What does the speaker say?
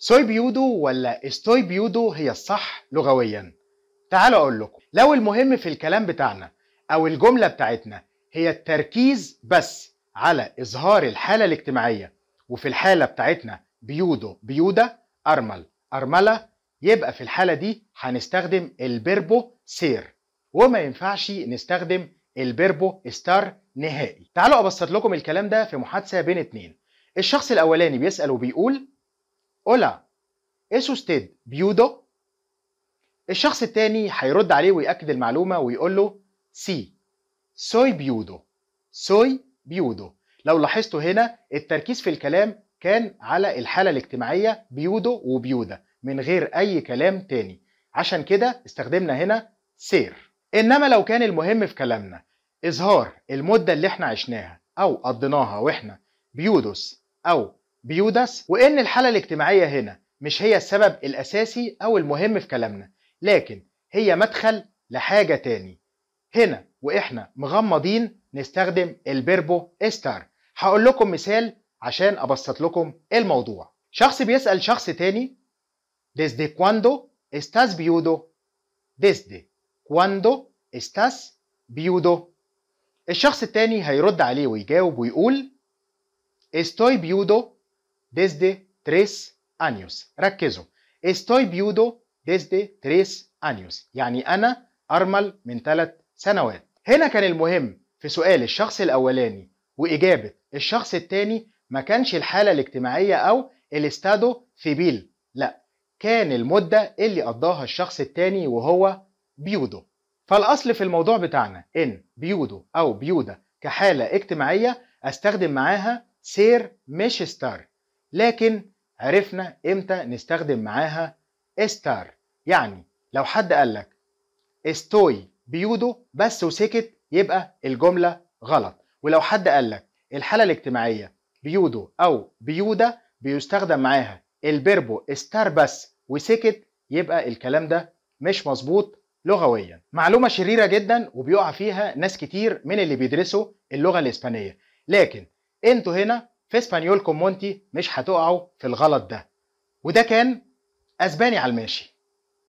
سوي بيودو ولا استوي بيودو هي الصح لغويا تعالوا اقول لكم لو المهم في الكلام بتاعنا او الجمله بتاعتنا هي التركيز بس على اظهار الحاله الاجتماعيه وفي الحاله بتاعتنا بيودو بيودا ارمل ارمله يبقى في الحاله دي هنستخدم البربو سير وما ينفعش نستخدم البربو ستار نهائي تعالوا ابسط لكم الكلام ده في محادثه بين اتنين الشخص الاولاني بيسال وبيقول أولا ¿es usted viudo? الشخص التاني هيرد عليه ويأكد المعلومة ويقول له سي سوي بيودو سوي بيودو لو لاحظتوا هنا التركيز في الكلام كان على الحالة الاجتماعية بيودو وبيودا من غير أي كلام تاني عشان كده استخدمنا هنا سير إنما لو كان المهم في كلامنا إظهار المدة اللي احنا عشناها أو قضيناها واحنا بيودوس أو بيودس وإن الحالة الاجتماعية هنا مش هي السبب الأساسي أو المهم في كلامنا لكن هي مدخل لحاجة تاني هنا وإحنا مغمضين نستخدم البربو استار هقول لكم مثال عشان أبسط لكم الموضوع شخص بيسأل شخص تاني desde cuando estás viudo desde cuando estás viudo الشخص التاني هيرد عليه ويجاوب ويقول estoy viudo desde tres años ركزوا estoy viudo desde tres años يعني أنا أرمل من ثلاث سنوات هنا كان المهم في سؤال الشخص الأولاني وإجابة الشخص الثاني ما كانش الحالة الاجتماعية أو الاستادو في بيل. لا كان المدة اللي قضاها الشخص الثاني وهو بيودو فالأصل في الموضوع بتاعنا إن بيودو أو بيودا كحالة اجتماعية أستخدم معاها سير مش ستار لكن عرفنا امتى نستخدم معاها استار يعني لو حد قال لك استوي بيودو بس وسكت يبقى الجملة غلط ولو حد قال لك الحالة الاجتماعية بيودو أو بيودا بيستخدم معاها البربو استار بس وسكت يبقى الكلام ده مش مظبوط لغويا معلومة شريرة جدا وبيقع فيها ناس كتير من اللي بيدرسوا اللغة الإسبانية لكن انتوا هنا في اسبانيول كومونتي مش هتقعوا في الغلط ده وده كان اسباني على الماشي